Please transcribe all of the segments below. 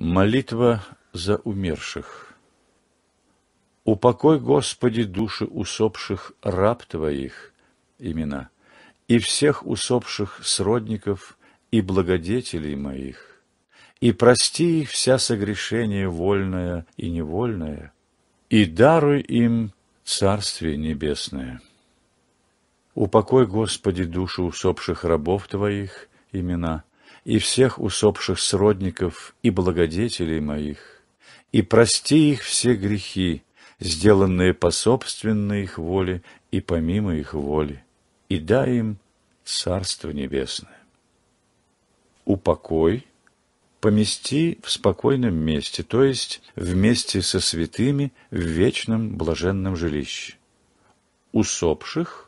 Молитва за умерших. Упокой, Господи, души усопших раб Твоих, имена, и всех усопших сродников и благодетелей моих, и прости их вся согрешение вольное и невольное, и даруй им Царствие Небесное. Упокой, Господи, души усопших рабов Твоих, имена, и всех усопших сродников и благодетелей моих, и прости их все грехи, сделанные по собственной их воле и помимо их воли, и дай им Царство Небесное. Упокой, помести в спокойном месте, то есть вместе со святыми в вечном блаженном жилище. Усопших –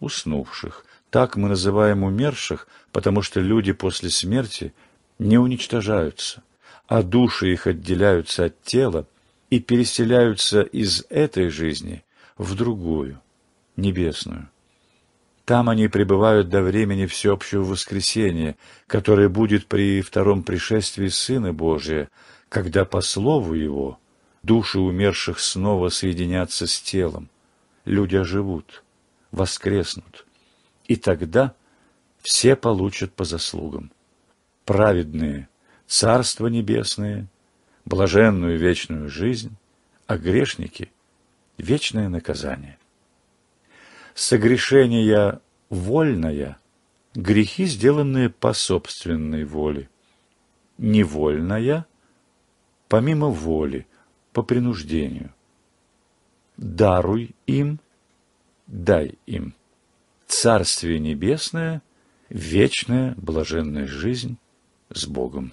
уснувших. Так мы называем умерших, потому что люди после смерти не уничтожаются, а души их отделяются от тела и переселяются из этой жизни в другую, небесную. Там они пребывают до времени всеобщего воскресения, которое будет при втором пришествии Сына Божия, когда по слову Его души умерших снова соединятся с телом. Люди оживут воскреснут. И тогда все получат по заслугам. Праведные – Царство Небесное, блаженную вечную жизнь, а грешники – вечное наказание. Согрешение вольное – грехи, сделанные по собственной воле. Невольное – помимо воли, по принуждению. Даруй им – дай им Царствие Небесное, вечная блаженная жизнь с Богом.